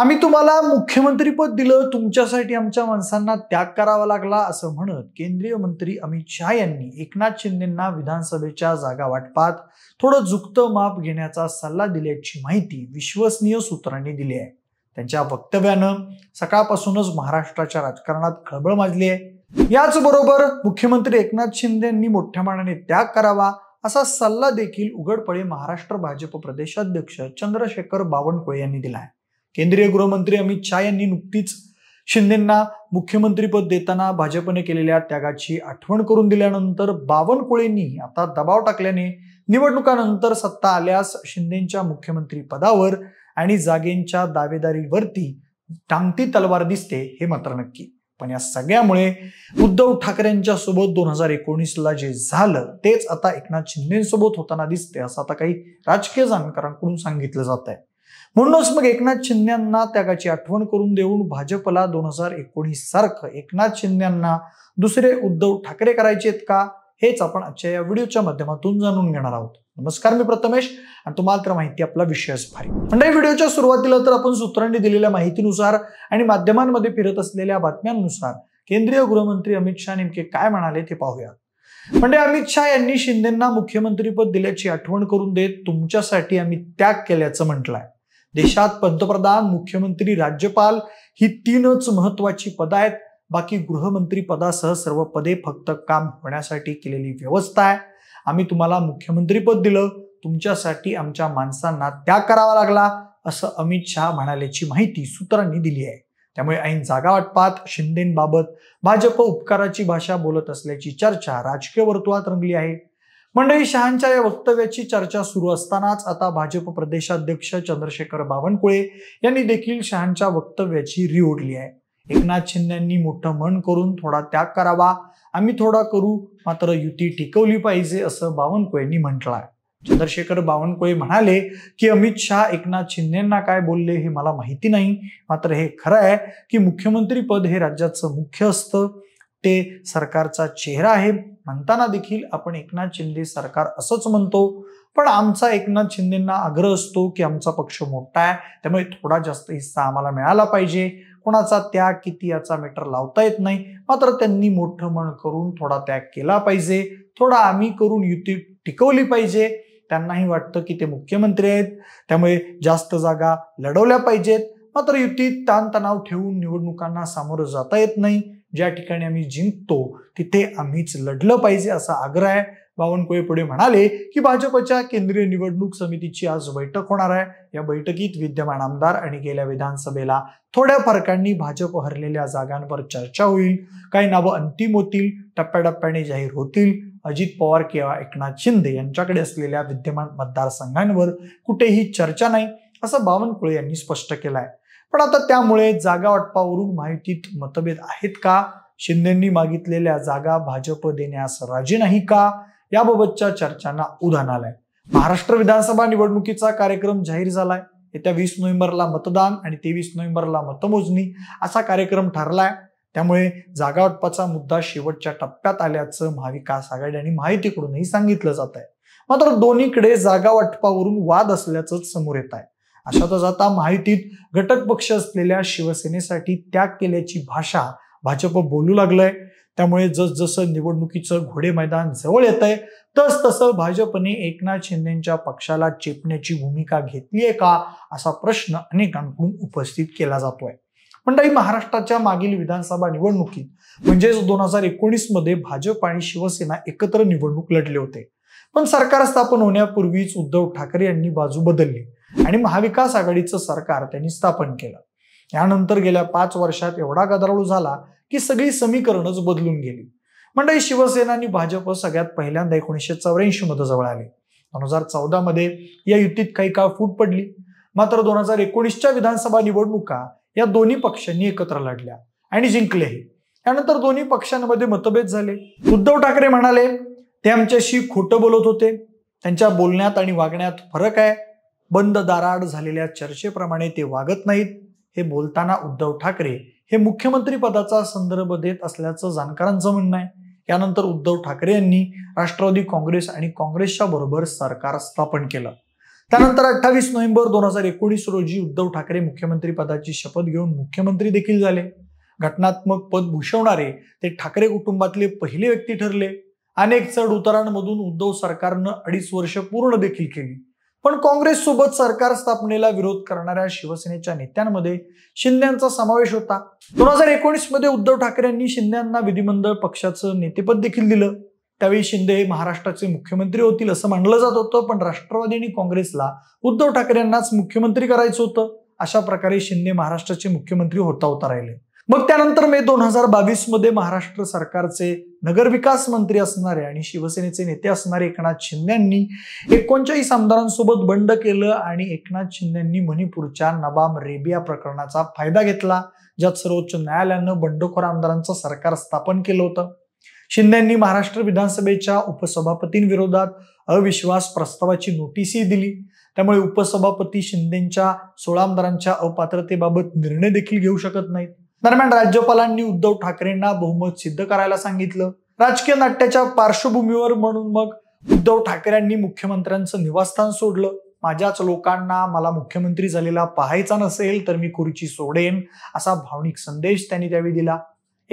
आम्ही तुम्हाला मुख्यमंत्रीपद दिलं तुमच्यासाठी आमच्या माणसांना त्याग करावा लागला असं म्हणत केंद्रीय मंत्री अमित शहा यांनी एकनाथ शिंदेंना विधानसभेच्या जागा वाटपात थोडं झुकतं माप घेण्याचा सल्ला दिल्याची माहिती विश्वसनीय सूत्रांनी दिली आहे त्यांच्या वक्तव्यानं सकाळपासूनच महाराष्ट्राच्या राजकारणात खळबळ माजली आहे याचबरोबर मुख्यमंत्री एकनाथ शिंदे यांनी मोठ्या मानाने त्याग करावा असा सल्ला देखील उघडपणे महाराष्ट्र भाजप प्रदेशाध्यक्ष चंद्रशेखर बावनकुळे यांनी दिला आहे केंद्रीय गृहमंत्री अमित शाह यांनी नुकतीच शिंदेंना मुख्यमंत्रीपद देताना भाजपने केलेल्या त्यागाची आठवण करून दिल्यानंतर बावनकुळेंनी आता दबाव टाकल्याने निवडणुकानंतर सत्ता आल्यास शिंदेच्या मुख्यमंत्री पदावर आणि जागेंच्या दावेदारीवरती टांगती तलवार दिसते हे मात्र नक्की पण या सगळ्यामुळे उद्धव ठाकरेंच्या सोबत दोन हजार एकोणीसला जे झालं तेच आता एकनाथ शिंदेसोबत होताना दिसते असं आता काही राजकीय जाणकारांकडून सांगितलं जात आहे म्हणूनच मग एकनाथ शिंदेना त्यागाची आठवण करून देऊन भाजपला दोन हजार एकोणीस सारखं एकनाथ शिंदेना दुसरे उद्धव ठाकरे करायचे का हेच आपण आजच्या या व्हिडिओच्या माध्यमातून जाणून घेणार आहोत नमस्कार मी प्रथमेश आणि तुम्हाला तर माहिती आपला विषयच भारी म्हणजे व्हिडिओच्या सुरुवातीला तर आपण सूत्रांनी दिलेल्या माहितीनुसार आणि माध्यमांमध्ये फिरत असलेल्या बातम्यांनुसार केंद्रीय गृहमंत्री अमित शहा नेमके काय म्हणाले ते पाहूया म्हणजे अमित शहा यांनी शिंदेना मुख्यमंत्रीपद दिल्याची आठवण करून देत तुमच्यासाठी आम्ही त्याग केल्याचं म्हटलंय देशात पंतप्रधान मुख्यमंत्री राज्यपाल ही तीनच महत्वाची पदं आहेत बाकी गृहमंत्री पदासह सर्व पदे फक्त काम होण्यासाठी केलेली व्यवस्था आहे आम्ही तुम्हाला मुख्यमंत्रीपद दिलं तुमच्यासाठी आमच्या माणसांना त्याग करावा लागला असं अमित शहा म्हणाल्याची माहिती सूत्रांनी दिली आहे त्यामुळे ऐन जागा वाटपात शिंदेबाबत भाजप उपकाराची भाषा बोलत असल्याची चर्चा राजकीय वर्तुळात रंगली आहे मंडळी शहांच्या या वक्तव्याची चर्चा सुरू असतानाच आता भाजप प्रदेशाध्यक्ष चंद्रशेखर बावनकुळे यांनी देखील शहांच्या वक्तव्याची री ओढली आहे एकनाथ शिंदेंनी मोठं मन करून थोडा त्याग करावा आम्ही थोडा करू मात्र युती टिकवली पाहिजे असं बावनकुळेंनी म्हटलं आहे चंद्रशेखर बावनकुळे म्हणाले की अमित शहा एकनाथ शिंदेंना काय बोलले हे मला माहिती नाही मात्र हे खरं आहे की मुख्यमंत्री पद हे राज्याचं मुख्य असतं ते सरकारचा चेहरा आहे म्हणताना देखील आपण एकनाथ शिंदे सरकार असंच म्हणतो पण आमचा एकनाथ शिंदेंना आग्रह असतो की आमचा पक्ष मोठा आहे त्यामुळे थोडा जास्त हिस्सा आम्हाला मिळाला पाहिजे कोणाचा त्याग किती याचा मीटर लावता येत नाही मात्र त्यांनी मोठं मन करून थोडा त्याग केला पाहिजे थोडा आम्ही करून युती टिकवली पाहिजे त्यांनाही वाटतं की ते मुख्यमंत्री आहेत त्यामुळे जास्त जागा लढवल्या पाहिजेत मात्र युतीत ताणतणाव ठेवून निवडणुकांना सामोरं जाता येत नाही ज्या ठिकाणी आम्ही जिंकतो तिथे आम्हीच लढलं पाहिजे असा आग्रह आहे बावनकुळे पुढे म्हणाले की भाजपच्या केंद्रीय निवडणूक समितीची आज बैठक होणार आहे या बैठकीत विद्यमान आमदार आणि गेल्या विधानसभेला थोड्या फरकांनी भाजप हरलेल्या जागांवर चर्चा होईल काही नावं अंतिम होतील टप्प्याटप्प्याने जाहीर होतील अजित पवार किंवा एकनाथ शिंदे यांच्याकडे असलेल्या विद्यमान मतदारसंघांवर कुठेही चर्चा नाही असं बावनकुळे यांनी स्पष्ट केलं आहे पण आता त्यामुळे जागा वाटपावरून माहितीत मतभेद आहेत का शिंदेंनी मागितलेल्या जागा भाजप देण्यास राजी नाही का याबाबतच्या चर्चांना उधाण आलंय महाराष्ट्र विधानसभा निवडणुकीचा कार्यक्रम जाहीर झालाय येत्या वीस नोव्हेंबरला मतदान आणि तेवीस नोव्हेंबरला मतमोजणी असा कार्यक्रम ठरलाय त्यामुळे जागा वाटपाचा मुद्दा शेवटच्या टप्प्यात आल्याचं महाविकास आघाडी आणि माहितीकडूनही सांगितलं जात आहे मात्र दोन्हीकडे जागा वाटपावरून वाद असल्याचं समोर येत आहे अशातच आता माहितीत घटक पक्ष असलेल्या शिवसेनेसाठी त्याग केल्याची भाषा भाजप बोलू लागलंय त्यामुळे जसजसं निवडणुकीचं घोडे मैदान जवळ येत आहे तस तसं भाजपने एकनाथ शिंदेच्या पक्षाला चेपण्याची भूमिका आहे का असा प्रश्न अनेकांकडून उपस्थित केला जातोय मंडळी महाराष्ट्राच्या मागील विधानसभा निवडणुकीत म्हणजेच दोन हजार एकोणीस मध्ये भाजप आणि शिवसेना एकत्र निवडणूक लढले होते पण सरकार स्थापन होण्यापूर्वीच उद्धव ठाकरे यांनी बाजू बदलली आणि महाविकास आघाडीचं सरकार त्यांनी स्थापन केलं यानंतर गेल्या पाच वर्षात एवढा गदारोळ झाला की सगळी समीकरणच बदलून गेली मंडळी शिवसेना आणि भाजप सगळ्यात पहिल्यांदा एकोणीसशे चौऱ्याऐंशी मध्ये जवळ आले दोन हजार चौदा मध्ये या युतीत काही काळ फूट पडली मात्र दोन हजार एकोणीसच्या विधानसभा निवडणुका या दोन्ही पक्षांनी एकत्र लढल्या आणि जिंकलेही त्यानंतर दोन्ही पक्षांमध्ये मतभेद झाले उद्धव ठाकरे म्हणाले ते आमच्याशी खोटं बोलत होते त्यांच्या बोलण्यात आणि वागण्यात फरक आहे बंद दाराड झालेल्या चर्चेप्रमाणे ते वागत नाहीत हे बोलताना उद्धव ठाकरे हे मुख्यमंत्री पदाचा संदर्भ देत असल्याचं जाणकारांचं म्हणणं आहे यानंतर उद्धव ठाकरे यांनी राष्ट्रवादी काँग्रेस आणि काँग्रेसच्या बरोबर सरकार स्थापन केलं त्यानंतर अठ्ठावीस नोव्हेंबर दोन हजार एकोणीस रोजी उद्धव ठाकरे मुख्यमंत्री पदाची शपथ घेऊन मुख्यमंत्री देखील झाले घटनात्मक पद भूषवणारे ते ठाकरे कुटुंबातले पहिले व्यक्ती ठरले अनेक चढ उतारांमधून उद्धव सरकारनं अडीच वर्ष पूर्ण देखील केली पण काँग्रेस सोबत सरकार स्थापनेला विरोध करणाऱ्या शिवसेनेच्या नेत्यांमध्ये शिंद्यांचा समावेश होता दोन हजार एकोणीस मध्ये उद्धव ठाकरे यांनी शिंद्यांना विधिमंडळ पक्षाचं नेतेपद देखील दिलं त्यावेळी शिंदे हे महाराष्ट्राचे मुख्यमंत्री होतील असं मानलं जात होतं पण राष्ट्रवादी आणि काँग्रेसला उद्धव ठाकरे यांनाच मुख्यमंत्री करायचं होतं अशा प्रकारे शिंदे महाराष्ट्राचे मुख्यमंत्री होता होता राहिले मग त्यानंतर मे दोन हजार बावीस मध्ये महाराष्ट्र सरकारचे नगरविकास मंत्री असणारे आणि शिवसेनेचे नेते असणारे एकनाथ शिंदे यांनी एकोणचाळीस आमदारांसोबत बंड केलं आणि एकनाथ यांनी मणिपूरच्या नबाम रेबिया प्रकरणाचा फायदा घेतला ज्यात सर्वोच्च न्यायालयानं बंडखोर आमदारांचं सरकार स्थापन केलं होतं शिंदे यांनी महाराष्ट्र विधानसभेच्या उपसभापतींविरोधात अविश्वास प्रस्तावाची नोटीसही दिली त्यामुळे उपसभापती शिंदेच्या सोळा आमदारांच्या अपात्रतेबाबत निर्णय देखील घेऊ शकत नाहीत दरम्यान राज्यपालांनी उद्धव ठाकरेंना बहुमत सिद्ध करायला सांगितलं राजकीय नाट्याच्या पार्श्वभूमीवर म्हणून मग उद्धव ठाकरेंनी मुख्यमंत्र्यांचं निवासस्थान सोडलं माझ्याच लोकांना मला मुख्यमंत्री झालेला पाहायचा नसेल तर मी खुर्ची सोडेन असा भावनिक संदेश त्यांनी त्यावेळी दिला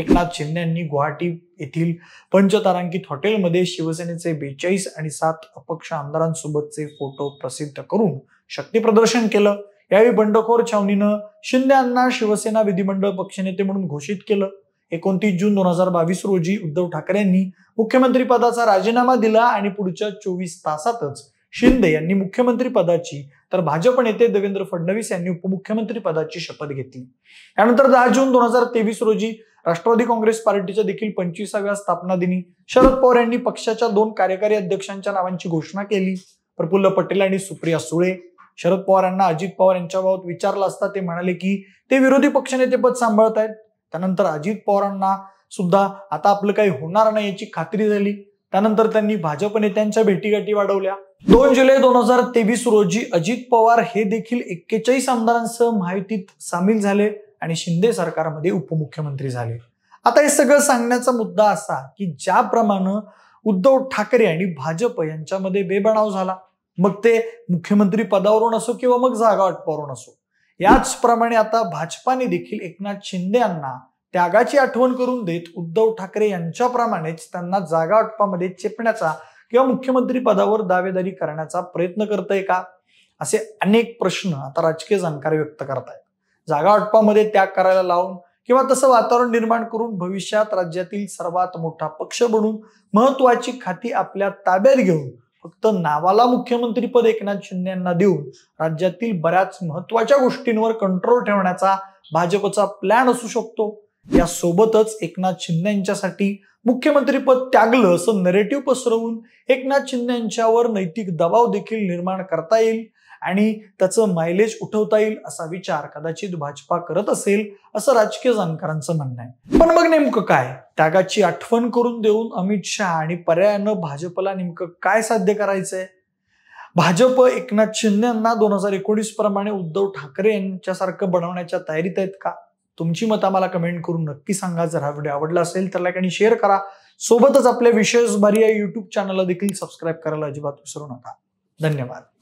एकनाथ शिंदे यांनी गुवाहाटी येथील पंचतारांकित हॉटेलमध्ये शिवसेनेचे बेचाळीस आणि सात अपक्ष आमदारांसोबतचे फोटो प्रसिद्ध करून शक्तीप्रदर्शन केलं यावेळी बंडखोर छावणीनं शिंदे यांना शिवसेना विधिमंडळ पक्षनेते म्हणून घोषित केलं एकोणतीस जून दोन हजार बावीस रोजी उद्धव ठाकरे यांनी मुख्यमंत्री पदाचा राजीनामा दिला आणि पुढच्या चोवीस तासातच शिंदे यांनी मुख्यमंत्री पदाची तर भाजप नेते देवेंद्र फडणवीस यांनी उपमुख्यमंत्री पदाची शपथ घेतली त्यानंतर दहा जून दोन हजार तेवीस रोजी राष्ट्रवादी काँग्रेस पार्टीच्या देखील पंचवीसाव्या स्थापना दिनी शरद पवार यांनी पक्षाच्या दोन कार्यकारी अध्यक्षांच्या नावांची घोषणा केली प्रफुल्ल पटेल आणि सुप्रिया सुळे शरद पवार यांना अजित पवार यांच्याबाबत विचारलं असता ते म्हणाले की ते विरोधी पक्षनेतेपद सांभाळत आहेत त्यानंतर अजित पवारांना सुद्धा आता आपलं काही होणार नाही याची खात्री झाली त्यानंतर त्यांनी भाजप नेत्यांच्या भेटीगाठी वाढवल्या दोन जुलै दोन हजार तेवीस रोजी अजित पवार हे देखील एक्केचाळीस आमदारांसह माहितीत सामील झाले आणि शिंदे सरकारमध्ये उपमुख्यमंत्री झाले आता हे सगळं सांगण्याचा मुद्दा असा की ज्याप्रमाणे उद्धव ठाकरे आणि भाजप यांच्यामध्ये बेबनाव झाला मग ते मुख्यमंत्री पदावरून असो किंवा मग जागा वाटपावरून असो याचप्रमाणे आता भाजपाने देखील एकनाथ शिंदे यांना त्यागाची आठवण करून देत उद्धव ठाकरे यांच्याप्रमाणेच त्यांना जागा वाटपामध्ये चेपण्याचा किंवा मुख्यमंत्री पदावर दावेदारी करण्याचा प्रयत्न करत का असे अनेक प्रश्न आता राजकीय जाणकार व्यक्त करतायत जागा वाटपामध्ये त्याग करायला लावून किंवा तसं वातावरण निर्माण करून भविष्यात राज्यातील सर्वात मोठा पक्ष बनून महत्वाची खाती आपल्या ताब्यात घेऊन फक्त नावाला मुख्यमंत्रीपद एकनाथ शिंदे यांना देऊन राज्यातील बऱ्याच महत्वाच्या गोष्टींवर कंट्रोल ठेवण्याचा भाजपचा प्लॅन असू शकतो या सोबतच एकनाथ शिंदे यांच्यासाठी मुख्यमंत्रीपद त्यागलं असं नरेटिव्ह पसरवून एकनाथ शिंदे यांच्यावर नैतिक दबाव देखील निर्माण करता येईल आणि त्याचं मायलेज उठवता येईल असा विचार कदाचित भाजपा करत असेल असं राजकीय जाणकारांचं म्हणणं आहे पण मग नेमकं काय त्यागाची आठवण करून देऊन अमित शहा आणि पर्यायानं भाजपला नेमकं काय साध्य करायचंय भाजप एकनाथ शिंदे यांना दोन हजार एकोणीस प्रमाणे उद्धव ठाकरे यांच्यासारखं बनवण्याच्या तयारीत आहेत का तुमची मत आम्हाला कमेंट करून नक्की सांगा जर हा व्हिडिओ आवडला असेल तर लाईक आणि शेअर करा सोबतच आपल्या विशेष भारी या युट्यूब चॅनलला देखील सबस्क्राईब करायला अजिबात विसरू नका धन्यवाद